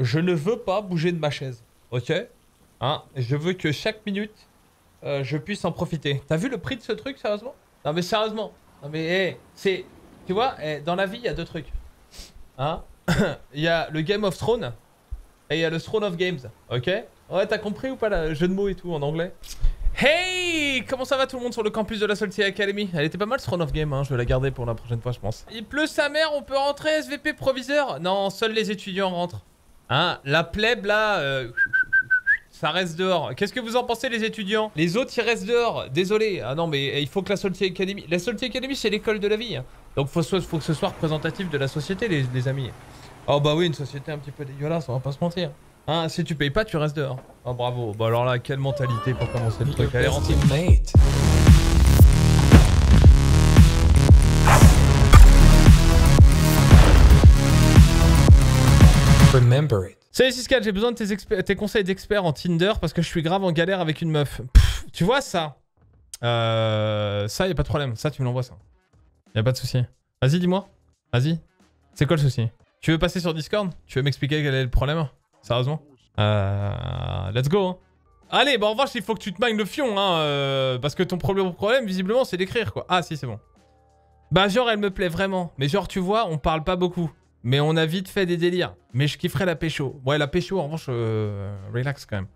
je ne veux pas bouger de ma chaise. Ok hein Je veux que chaque minute, euh, je puisse en profiter. T'as vu le prix de ce truc, sérieusement Non, mais sérieusement. Non, mais hey, eh, c'est. Tu vois, eh, dans la vie, il y a deux trucs. Hein Il y a le Game of Thrones et il y a le Throne of Games. Ok Ouais, t'as compris ou pas le jeu de mots et tout en anglais Hey Comment ça va tout le monde sur le campus de la Solstice Academy Elle était pas mal Throne of Game, hein, je vais la garder pour la prochaine fois je pense. Il pleut sa mère, on peut rentrer SVP proviseur Non, seuls les étudiants rentrent. Hein, la plèbe là, euh, ça reste dehors. Qu'est-ce que vous en pensez les étudiants Les autres ils restent dehors, désolé. Ah non mais eh, il faut que la Salty Academy... La Salty Academy c'est l'école de la vie. Hein. Donc faut, faut que ce soit représentatif de la société les, amis. Oh bah oui, une société un petit peu dégueulasse, on va pas se mentir. Hein, si tu payes pas, tu restes dehors. Oh bravo, bah alors là, quelle mentalité pour commencer le truc. Salut Siska, j'ai besoin de tes, conseils d'experts en Tinder parce que je suis grave en galère avec une meuf. tu vois ça euh, Ça, y a pas de problème. Ça, tu me l'envoies, ça. Y a pas de souci. Vas-y, dis-moi. Vas-y. C'est quoi le souci Tu veux passer sur Discord Tu veux m'expliquer quel est le problème Sérieusement euh, Let's go. Hein. Allez, bah en revanche, il faut que tu te manges le fion, hein, euh, parce que ton problème, problème visiblement, c'est d'écrire, quoi. Ah, si, c'est bon. Bah genre, elle me plaît vraiment, mais genre, tu vois, on parle pas beaucoup. Mais on a vite fait des délires. Mais je kifferais la pécho. Ouais, la pécho, en revanche, euh, relax quand même.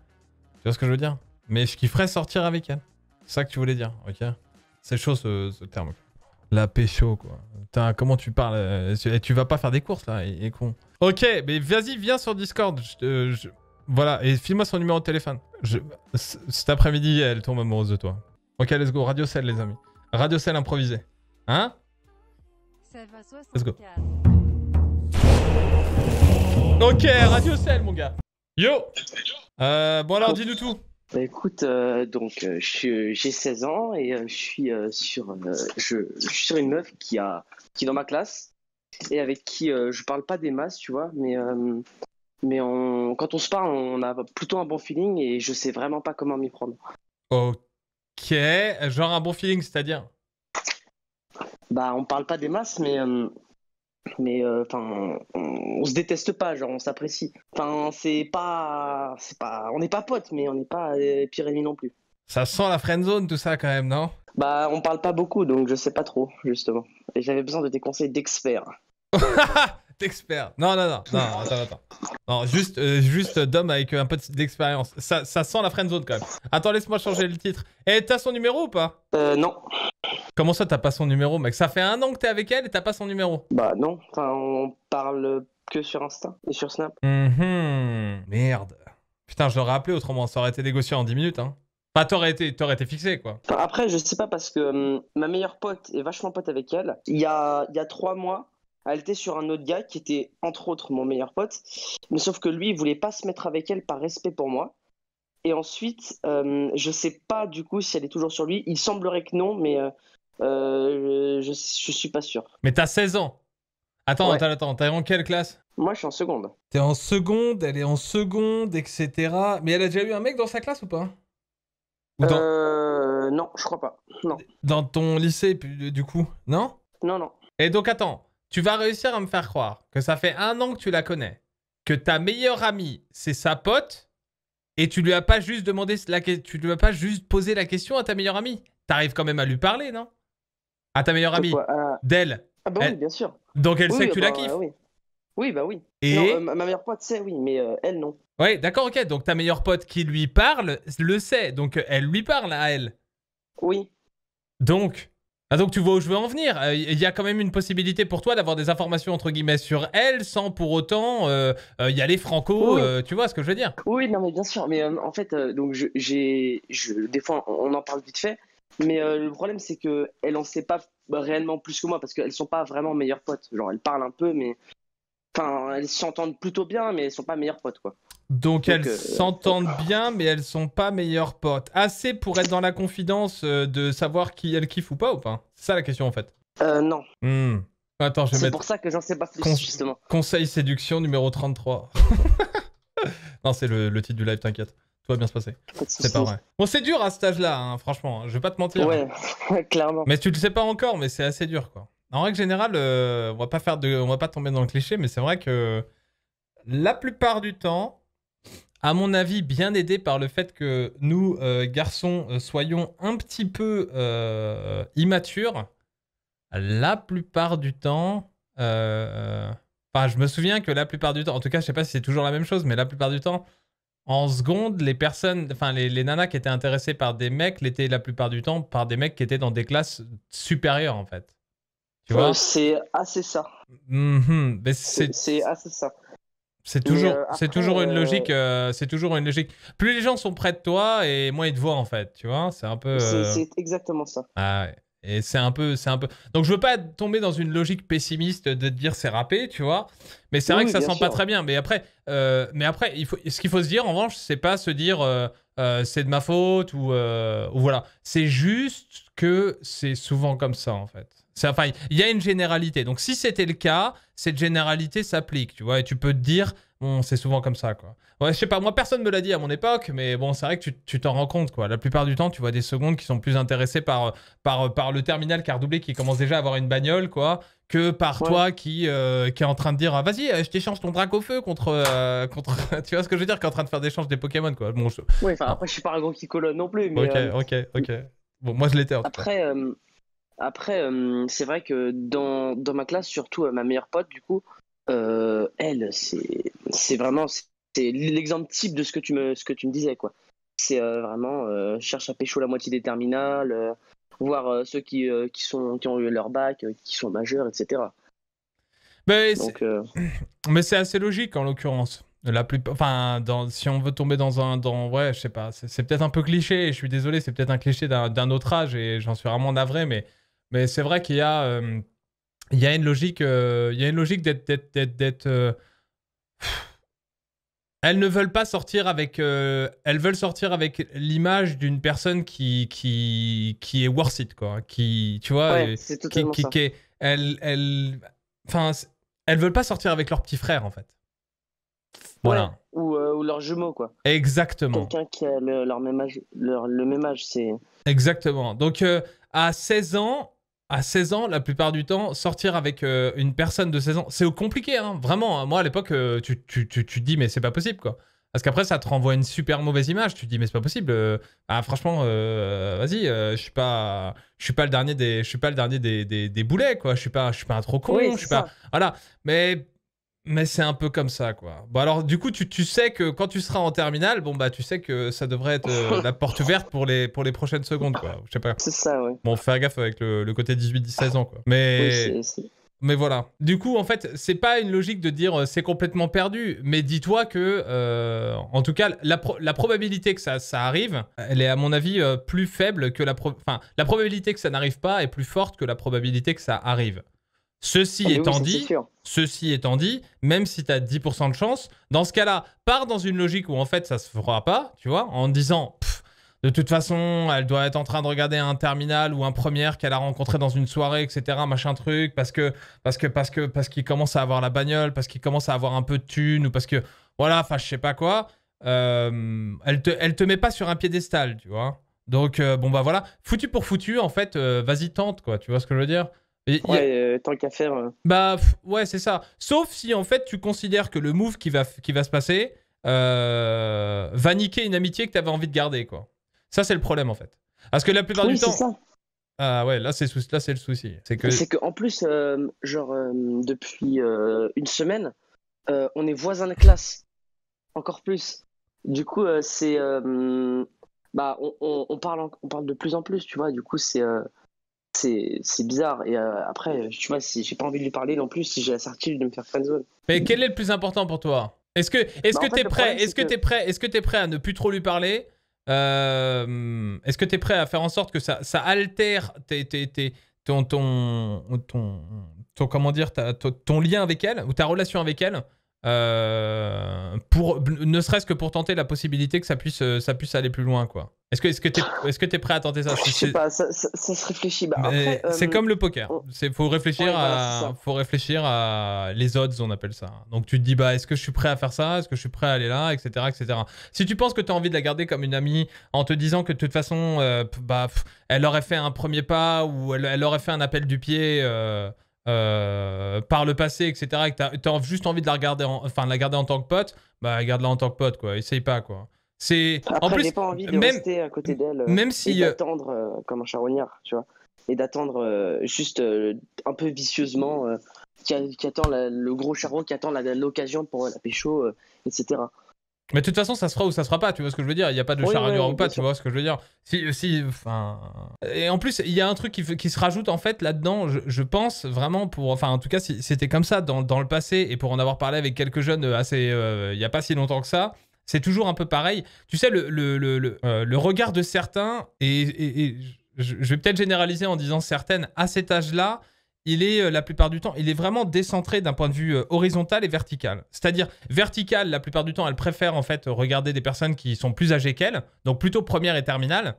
Tu vois ce que je veux dire Mais je kifferais sortir avec elle. C'est ça que tu voulais dire, ok C'est chaud ce, terme. La pécho, quoi. Putain, comment tu parles euh, tu, eh, tu vas pas faire des courses, là, et, con. Ok, mais vas-y, viens sur Discord. Je, voilà, et file-moi son numéro de téléphone. Je, cet après-midi, elle tombe amoureuse de toi. Ok, let's go. Radio Cell, les amis. Radio Cell improvisé. Hein Let's go. Ok, Radio Cell, mon gars. Yo euh, Bon, alors, dis-nous tout. Bah, écoute, euh, donc euh, j'ai 16 ans et je suis sur, suis sur une meuf qui a qui est dans ma classe et avec qui je parle pas des masses, tu vois, mais mais quand on se parle, on a plutôt un bon feeling et je sais vraiment pas comment m'y prendre. Ok, genre un bon feeling, c'est-à-dire Bah on parle pas des masses, mais mais euh, enfin on, se déteste pas genre on s'apprécie enfin c'est pas c'est pas on n'est pas potes mais on n'est pas euh, pire non plus ça sent la zone tout ça quand même non bah on parle pas beaucoup donc je sais pas trop justement et j'avais besoin de tes conseils d'experts D'expert. Non, non, non, non, attends, attends. Non, juste, euh, juste d'homme avec un peu d'expérience. Ça, sent la zone quand même. Attends, laisse-moi changer le titre. Eh, t'as son numéro ou pas Euh, non. Comment ça, t'as pas son numéro, mec Ça fait un an que t'es avec elle et t'as pas son numéro Bah non, enfin, on parle que sur Insta et sur Snap. Mm-hmm. merde. Putain, je l'aurais appelé autrement, ça aurait été négocié en 10 minutes, hein. Bah, t'aurais été, été fixé, quoi. après, je sais pas, parce que hum, ma meilleure pote est vachement pote avec elle. Il y a, il y a trois mois, elle était sur un autre gars qui était entre autres mon meilleur pote, mais sauf que lui, il voulait pas se mettre avec elle par respect pour moi. Et ensuite, euh, je sais pas du coup si elle est toujours sur lui. Il semblerait que non, mais euh, euh, je, je suis pas sûr. Mais t'as 16 ans. Attends, attends, attends, t'es en quelle classe Moi, je suis en seconde. T'es en seconde, elle est en seconde, etc. Mais elle a déjà eu un mec dans sa classe ou pas euh, Non, je crois pas. Non. Dans ton lycée, du coup Non Non, non. Et donc, attends, tu vas réussir à me faire croire que ça fait un an que tu la connais, que ta meilleure amie, c'est sa pote, et tu lui as pas juste demandé la tu lui as pas juste posé la question à ta meilleure amie. T'arrives quand même à lui parler, non À ta meilleure amie, euh, d'elle. Ah bah oui, bien sûr. Donc elle sait que tu la bah, kiffes. Oui. bah oui. Euh, ma meilleure pote sait, oui, mais euh, elle non. Ouais, d'accord, ok. Donc ta meilleure pote qui lui parle le sait, donc elle lui parle à elle. Oui. Donc ah, donc tu vois où je veux en venir. Euh, il y a quand même une possibilité pour toi d'avoir des informations entre guillemets sur elle sans pour autant euh, euh, y aller franco. tu vois ce que je veux dire Oui, non mais bien sûr. Mais en fait, donc j'ai, des fois on en parle vite fait. Mais le problème c'est que elle en sait pas réellement plus que moi parce qu'elles sont pas vraiment meilleures potes. Genre elles parlent un peu, mais enfin elles s'entendent plutôt bien, mais elles sont pas meilleures potes quoi. Donc, elles euh, s'entendent ah. bien, mais elles sont pas meilleures potes. Assez pour être dans la confidence euh, de savoir qui elle kiffe ou pas ou pas C'est ça la question en fait. Euh, non. Hmm. Attends, je vais mettre. C'est pour ça que j'en sais pas plus, justement. Conseil séduction numéro 33. non, c'est le, titre du live, t'inquiète. Tout va bien se passer. C'est pas vrai. Bon, c'est dur à ce âge là hein, franchement. Hein. Je vais pas te mentir. Ouais, clairement. Mais tu le sais pas encore, mais c'est assez dur, quoi. En règle générale, euh, on va pas faire de, on va pas tomber dans le cliché, mais c'est vrai que la plupart du temps, à mon avis, bien aidé par le fait que nous, euh, garçons, euh, soyons un petit peu euh, immatures. La plupart du temps, enfin, je me souviens que la plupart du temps, en tout cas, je sais pas si c'est toujours la même chose, mais la plupart du temps, en seconde, les personnes, enfin, les, nanas qui étaient intéressées par des mecs l'étaient la plupart du temps par des mecs qui étaient dans des classes supérieures, en fait. Tu vois C'est assez ça. Mmh c'est assez ça. C'est toujours, euh, c'est toujours une euh, logique. Euh, c'est toujours une logique. Plus les gens sont près de toi et moins ils te voient en fait. Tu vois, c'est un peu. C'est exactement ça. Ah et c'est un peu, c'est un peu. Donc je veux pas tomber dans une logique pessimiste de te dire c'est râpé, tu vois. Mais c'est vrai que ça sent pas très bien. Mais après, mais après, il faut, ce qu'il faut se dire en revanche, c'est pas se dire c'est de ma faute ou voilà. C'est juste que c'est souvent comme ça en fait. Enfin, il y a une généralité. Donc, si c'était le cas, cette généralité s'applique, tu vois. Et tu peux te dire, bon, c'est souvent comme ça, quoi. Ouais, je sais pas, moi, personne me l'a dit à mon époque, mais bon, c'est vrai que tu t'en rends compte, quoi. La plupart du temps, tu vois des secondes qui sont plus intéressées par, par, par le terminal car doublé qui commence déjà à avoir une bagnole, quoi, que par toi qui, euh, qui est en train de dire, ah, vas-y, euh, je t'échange ton drac au feu contre. Euh, contre... tu vois ce que je veux dire, qui est en train de faire des échanges des Pokémon, quoi. Bon, je... après, je suis pas un gros qui colonne non plus, mais. Ok, ok, ok. Bon, moi, je l'étais, Après. Après, euh, c'est vrai que dans, dans, ma classe, surtout euh, ma meilleure pote, du coup, euh, elle, c'est vraiment c'est l'exemple type de ce que tu me, ce que tu me disais, quoi. C'est vraiment cherche à pécho la moitié des terminales, voir ceux qui, qui, sont, qui ont eu leur bac, qui sont majeurs, etc. Ben, mais c'est assez logique en l'occurrence. La enfin, dans... si on veut tomber dans un, dans, ouais, je sais pas, c'est peut-être un peu cliché. Je suis désolé, c'est peut-être un cliché d'un autre âge et j'en suis vraiment navré, mais mais c'est vrai qu'il y a, euh, il y a une logique, euh, il y a une logique d'être, d'être, euh, Elles ne veulent pas sortir avec, elles veulent sortir avec l'image d'une personne qui, qui, qui est worth it quoi, qui, tu vois, qui, elles, ne enfin, elles veulent pas sortir avec leur petit frère en fait. Voilà. ou, leur ou leurs jumeaux, quoi. Exactement. Quelqu'un qui a le, leur même âge, âge, c'est. Exactement. Donc, à 16 ans, à 16 ans, la plupart du temps, sortir avec euh, une personne de 16 ans, c'est compliqué, hein. vraiment. Hein. Moi, à l'époque, euh, tu, te dis, mais c'est pas possible, quoi. Parce qu'après, ça te renvoie une super mauvaise image. Tu te dis, mais c'est pas possible. Euh. ah, franchement, vas-y, je suis pas, je suis pas le dernier des, je suis pas le dernier des, boulets, quoi. Je suis pas, je suis pas un trop con. je suis pas, voilà. Mais mais c'est un peu comme ça, quoi. Bon, alors, du coup, tu, sais que quand tu seras en terminale, bon, bah, tu sais que ça devrait être euh, la porte ouverte pour les, pour les prochaines secondes, quoi. Je sais pas. C'est ça, ouais. Bon, faire gaffe avec le, côté 18-16 ans, quoi. Mais. Mais voilà. Du coup, en fait, c'est pas une logique de dire euh, c'est complètement perdu, mais dis-toi que, euh, en tout cas, la, probabilité que ça, arrive, elle est à mon avis plus faible que la, la probabilité que ça n'arrive pas est plus forte que la probabilité que ça arrive. Ceci, ah étant dit, ceci étant dit, même si tu as 10% de chance, dans ce cas-là, pars dans une logique où en fait ça se fera pas, tu vois, en disant de toute façon, elle doit être en train de regarder un terminal ou un premier qu'elle a rencontré dans une soirée, etc., machin truc, parce que parce que parce que parce qu'il commence à avoir la bagnole, parce qu'il commence à avoir un peu de thunes ou parce que voilà, enfin je sais pas quoi. Euh, elle te elle te met pas sur un piédestal, tu vois. Donc euh, bon bah voilà, foutu pour foutu en fait, euh, vas-y tente quoi, tu vois ce que je veux dire ouais, euh, tant qu'à faire. Euh. Bah ouais, c'est ça. Sauf si en fait tu considères que le move qui va, qui va se passer euh, va niquer une amitié que tu avais envie de garder, quoi. Ça, c'est le problème en fait. Parce que la plupart du temps. Ah ouais, là c'est là c'est le souci. C'est que c'est que en plus genre depuis une semaine, on est voisins de classe. Encore plus. Du coup, c'est bah on, parle on parle de plus en plus, tu vois. Du coup, c'est c'est bizarre. Et euh, après, tu vois, si j'ai pas envie de lui parler non plus, si j'ai la certitude de me faire friendzone. Mais quel est le plus important pour toi Est-ce que est-ce bah, t'es prêt Est-ce que, Es prêt Est-ce que t'es prêt à ne plus trop lui parler euh, Est-ce que t'es prêt à faire en sorte que ça ça altère tes, ton, ton, ton, ton, comment dire ton lien avec elle ou ta relation avec elle euh, pour, ne serait-ce que pour tenter la possibilité que ça puisse, euh, ça puisse aller plus loin, quoi. Est-ce que, est-ce t'es, est es prêt à tenter ça Je sais pas, ça, se réfléchit. Bah, c'est euh, comme le poker. C'est, faut réfléchir à, faut réfléchir à les odds, on appelle ça. Donc tu te dis, bah, est-ce que je suis prêt à faire ça Est-ce que je suis prêt à aller là, etc., etc. Si tu penses que tu as envie de la garder comme une amie, en te disant que de toute façon, bah, elle aurait fait un premier pas ou elle, elle aurait fait un appel du pied euh, par le passé, etc., et que tu as, juste envie de la regarder, enfin, la garder en tant que pote, bah garde-la en tant que pote, quoi. Essaye pas, quoi. C'est en plus pas envie de même, rester à côté d'elle, euh, même si euh, d'attendre comme un charognard, tu vois, et d'attendre juste un peu vicieusement qui, attend le gros charron qui attend l'occasion pour la pécho, etc. Mais de toute façon, ça se fera ou ça se fera pas, tu vois ce que je veux dire Il n'y a pas de oui, char ou pas, tu vois ce que je veux dire si, si, enfin... Et en plus, il y a un truc qui, qui se rajoute en fait là-dedans, je, je, pense vraiment pour... Enfin, en tout cas, si, c'était comme ça dans, dans, le passé, et pour en avoir parlé avec quelques jeunes euh, assez... Euh, il n'y a pas si longtemps que ça, c'est toujours un peu pareil. Tu sais, le, le, le, le euh, regard de certains, et, je, je vais peut-être généraliser en disant certaines, à cet âge-là, il est euh, la plupart du temps, il est vraiment décentré d'un point de vue euh, horizontal et vertical. C'est-à-dire vertical, la plupart du temps, elle préfère en fait regarder des personnes qui sont plus âgées qu'elle, donc plutôt première et terminale,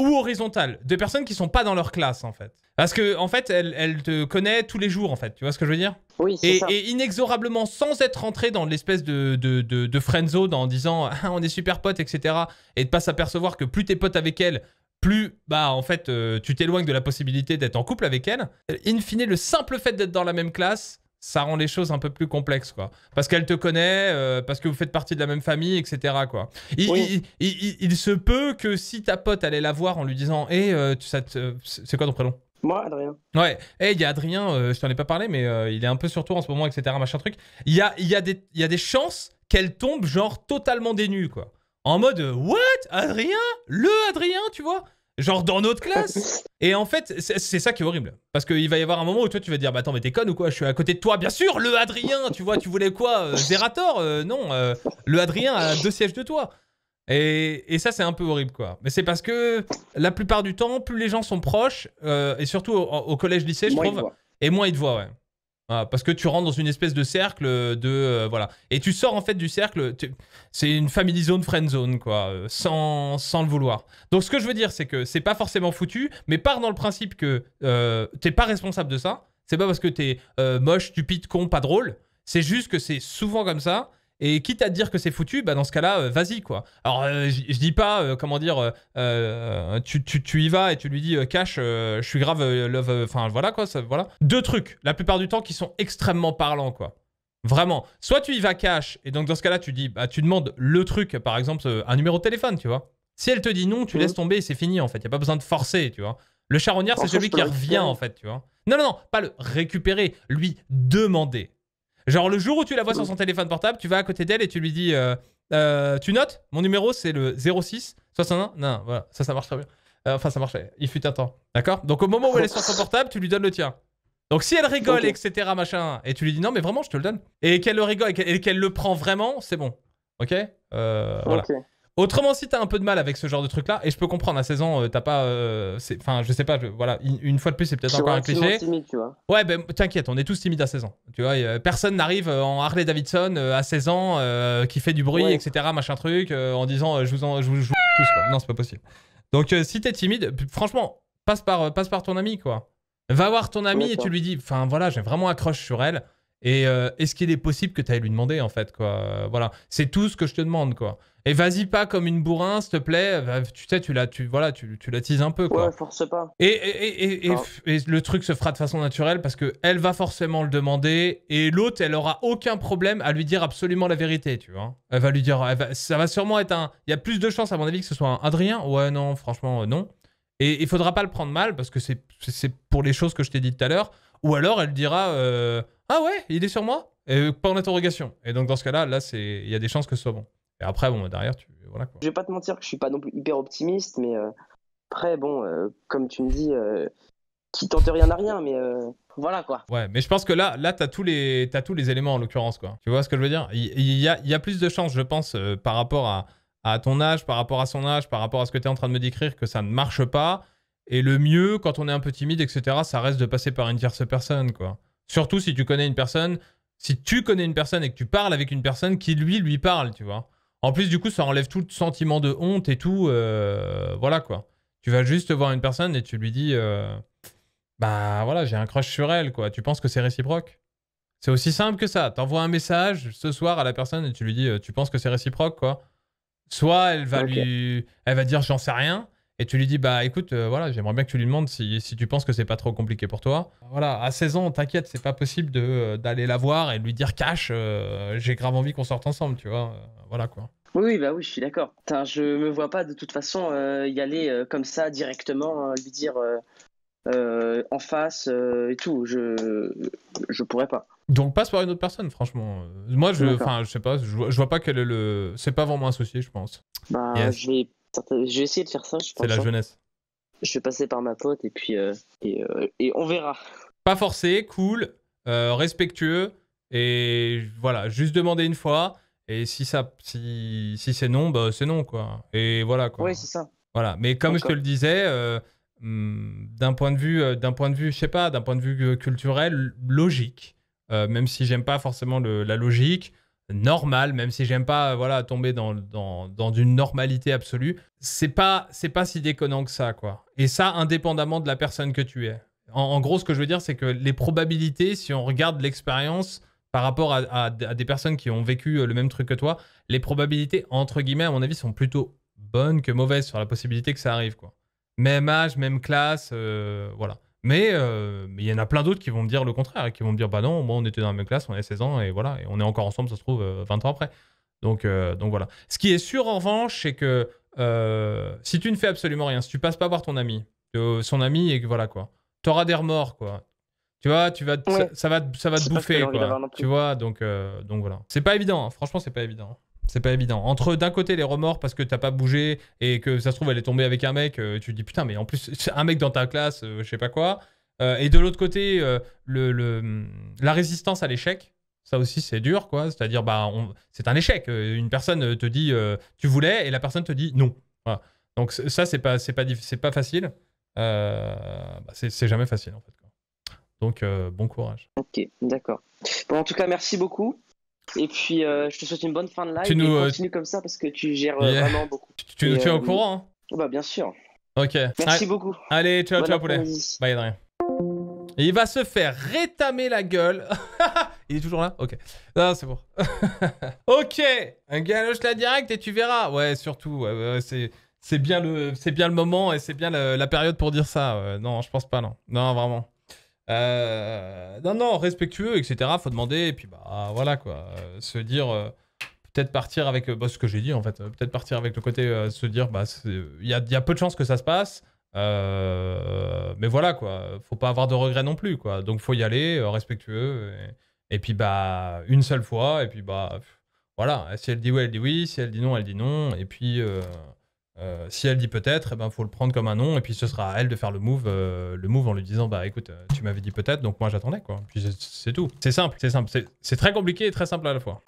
ou horizontale, des personnes qui sont pas dans leur classe en fait. Parce que en fait, elle, te connaît tous les jours en fait. Tu vois ce que je veux dire Oui. Et, ça. et inexorablement, sans être rentrée dans l'espèce de de, de, en disant ah, on est super potes etc. Et de ne pas s'apercevoir que plus t'es pote avec elle, plus bah en fait euh, tu t'éloignes de la possibilité d'être en couple avec elle. In fine, le simple fait d'être dans la même classe, ça rend les choses un peu plus complexes quoi. Parce qu'elle te connaît, euh, parce que vous faites partie de la même famille, etc. quoi. Il, se peut que si ta pote allait la voir en lui disant, eh, euh, c'est quoi ton prénom moi, Adrien. Ouais. Et eh, il y a Adrien, je t'en ai pas parlé, mais il est un peu sur toi en ce moment, etc. Machin truc. Il y a, y, a y a, des chances qu'elle tombe, genre, totalement dénue, quoi en mode What Adrien Le Adrien, tu vois Genre dans notre classe Et en fait, c'est ça qui est horrible. Parce qu'il va y avoir un moment où toi tu vas dire Bah attends, mais t'es con ou quoi Je suis à côté de toi, bien sûr, le Adrien Tu vois, tu voulais quoi euh, Zerator euh, Non, euh, le Adrien a deux sièges de toi. Et, et ça, c'est un peu horrible quoi. Mais c'est parce que la plupart du temps, plus les gens sont proches, et surtout au, collège-lycée, je trouve, et moins ils te voient, ouais. Ah, parce que tu rentres dans une espèce de cercle de euh, voilà et tu sors en fait du cercle c'est une family zone friend zone quoi euh, sans, sans le vouloir donc ce que je veux dire c'est que c'est pas forcément foutu mais part dans le principe que euh, t'es pas responsable de ça c'est pas parce que t'es moche stupide con pas drôle c'est juste que c'est souvent comme ça et quitte à te dire que c'est foutu, bah dans ce cas-là, euh, vas-y quoi. Alors euh, je dis pas, euh, comment dire, tu, y vas et tu lui dis cash, je suis grave, love, enfin voilà quoi, ça, voilà. Deux trucs, la plupart du temps, qui sont extrêmement parlants quoi. Vraiment. Soit tu y vas cash, et donc dans ce cas-là, tu dis, bah tu demandes le truc, par exemple, un numéro de téléphone, tu vois. Si elle te dit non, tu mhm. laisses tomber c'est fini en fait. Y a pas besoin de forcer, tu vois. Le charognard, c'est celui qui revient en fait, tu vois. Non, non, non, pas le récupérer, lui demander. Genre le jour où tu la vois sur son téléphone portable, tu vas à côté d'elle et tu lui dis euh, euh, Tu notes Mon numéro c'est le 06 Non, voilà, ça, ça marche très bien. Euh, enfin, ça marche... Il fut un temps. D'accord Donc au moment où elle est sur son portable, tu lui donnes le tien. Donc si elle rigole, etc., machin, et tu lui dis Non, mais vraiment, je te le donne. Et qu'elle le rigole et qu'elle le prend vraiment, c'est bon. Ok, voilà. Autrement, si t'as un peu de mal avec ce genre de truc-là, et je peux comprendre, à 16 ans, t'as pas. Euh, enfin, je sais pas, voilà, une, fois de plus, c'est peut-être encore un cliché. Timide, tu vois. Ouais, ben t'inquiète, on est tous timides à 16 ans. Tu vois, euh, personne n'arrive euh, en Harley Davidson à 16 ans qui fait du bruit, etc., machin truc, en disant je vous en je vous joue tous, quoi. Non, c'est pas possible. Donc, si t'es timide, franchement, passe par, passe par ton ami, quoi. Va voir ton ami et tu lui dis, enfin voilà, j'ai vraiment accroche sur elle. Et est-ce qu'il est possible que t'ailles lui demander, en fait, quoi. Voilà, c'est tout ce que je te demande, quoi. Et vas-y pas comme une bourrin, s'il te plaît. tu sais, tu la, tu, voilà, tu, tu un peu. Quoi. Ouais, force pas. Et, et, et, et, le truc se fera de façon naturelle parce que elle va forcément le demander et l'autre, elle aura aucun problème à lui dire absolument la vérité, tu vois. Elle va lui dire, ça va sûrement être un. Il y a plus de chances, à mon avis, que ce soit un Adrien. Ouais, non, franchement, euh, non. Et il faudra pas le prendre mal parce que c'est pour les choses que je t'ai dit tout à l'heure. Ou alors, elle dira euh, Ah ouais, il est sur moi et, euh, Pas en interrogation. Et donc, dans ce cas-là, là, il y a des chances que ce soit bon. Et après, bon, derrière, tu. Voilà, Je vais pas te mentir que je suis pas non plus hyper optimiste, mais euh, après, bon, euh, comme tu me dis, euh, qui tente rien à rien, mais voilà quoi. Ouais, mais je pense que là, là, t'as tous les, as tous les éléments en l'occurrence, quoi. Tu vois ce que je veux dire Il y, a, plus de chances, je pense, par rapport à, à ton âge, par rapport à son âge, par rapport à ce que tu es en train de me décrire, que ça ne marche pas. Et le mieux, quand on est un peu timide, etc., ça reste de passer par une tierce personne, quoi. Surtout si tu connais une personne, si tu connais une personne et que tu parles avec une personne qui lui, lui parle, tu vois. En plus, du coup, ça enlève tout le sentiment de honte et tout. Euh, voilà quoi. Tu vas juste voir une personne et tu lui dis euh, Bah voilà, j'ai un crush sur elle quoi. Tu penses que c'est réciproque C'est aussi simple que ça. T'envoies un message ce soir à la personne et tu lui dis euh, Tu penses que c'est réciproque quoi Soit elle va lui. Elle va dire J'en sais rien et tu lui dis bah écoute euh, voilà j'aimerais bien que tu lui demandes si, si tu penses que c'est pas trop compliqué pour toi voilà à 16 ans t'inquiète c'est pas possible de euh, d'aller la voir et de lui dire cash euh, j'ai grave envie qu'on sorte ensemble tu vois voilà quoi oui, bah oui, je suis d'accord. Je me vois pas de toute façon y aller comme ça directement, lui dire en face et tout. Je je pourrais pas. Donc passe par une autre personne, franchement. Moi, je, enfin, je sais pas, je, vois pas quel est le. C'est pas vraiment un souci, je pense. Bah, je vais essayer de faire ça, C'est la hein. jeunesse. Je vais passer par ma pote et puis euh, euh, et, on verra. Pas forcé, cool, euh, respectueux et voilà, juste demander une fois et si ça si, si c'est non, bah c'est non quoi. Et voilà quoi. Oui, c'est ça. Voilà, mais comme je te le disais hmm, d'un point de vue d'un point de vue, je sais pas, d'un point de vue culturel, logique, même si j'aime pas forcément le, la logique, normal, même si j'aime pas euh, voilà tomber dans, dans, dans une normalité absolue. C'est pas c'est pas si déconnant que ça quoi. Et ça indépendamment de la personne que tu es. En, gros, ce que je veux dire, c'est que les probabilités, si on regarde l'expérience par rapport à, des personnes qui ont vécu euh, le même truc que toi, les probabilités entre guillemets, à mon avis, sont plutôt bonnes que mauvaises sur la possibilité que ça arrive quoi. Même âge, même classe, euh, voilà. Euh, mais il y en a plein d'autres qui vont me dire le contraire, qui vont me dire bah non, moi on était dans la même classe, on avait 16 ans et voilà, et on est encore ensemble, ça se trouve, 20 euh, ans après. Donc, euh, donc voilà. Ce qui est sûr en revanche, c'est que si tu ne fais absolument rien, si tu passes pas voir ton ami, son ami et voilà quoi, tu auras des remords quoi. Tu vois, tu vas, ça, va, ça va te bouffer quoi. Tu vois, donc donc voilà. C'est pas évident. Hein. Franchement, c'est pas évident. Hein. C'est pas évident. Entre d'un côté les remords parce que t'as pas bougé et que ça se trouve elle est tombée avec un mec, euh, tu te dis putain mais en plus un mec dans ta classe, euh, je sais pas quoi. Euh, et de l'autre côté le, hum, la résistance à l'échec, ça aussi c'est dur quoi. C'est-à-dire bah c'est un échec. Une personne te dit tu voulais et la personne te dit non. Donc ça c'est pas c'est pas c'est pas facile. Bah, c'est jamais facile en fait. Donc bon courage. Ok d'accord. Bon en tout cas merci beaucoup. Et puis, euh, je te souhaite une bonne fin de live. Tu et nous, euh, continue comme ça parce que tu gères euh, vraiment beaucoup. Tu, nous au courant hein. oh, Bah, bien sûr. Ok. Merci ah, beaucoup. Allez, ciao, ciao, poulet. Bye, Il va se faire rétamer la gueule. Il est toujours là Ok. Non, c'est bon. ok. Un galoche la direct et tu verras. Ouais, surtout. c'est. bien, le, bien le moment et c'est bien la période pour dire ça. non, je pense pas, non. Non, vraiment. Euh, non, non, respectueux, etc. Faut demander, et puis bah voilà quoi. Euh, se dire, euh, peut-être partir avec, bah, ce que j'ai dit en fait, peut-être partir avec le côté, se dire, bah il y a, y a, peu de chances que ça se passe, mais voilà quoi. Faut pas avoir de regrets non plus quoi. Donc faut y aller, respectueux, et, puis bah une seule fois, et puis bah voilà. Si elle dit oui, elle dit oui, si elle dit non, elle dit non, et puis. Euh, si elle dit peut-être, il eh ben faut le prendre comme un non et puis ce sera à elle de faire le move, euh, le move en lui disant bah écoute, euh, tu m'avais dit peut-être donc moi j'attendais quoi. Puis c'est tout. C'est simple, c'est simple, c'est très compliqué et très simple à la fois.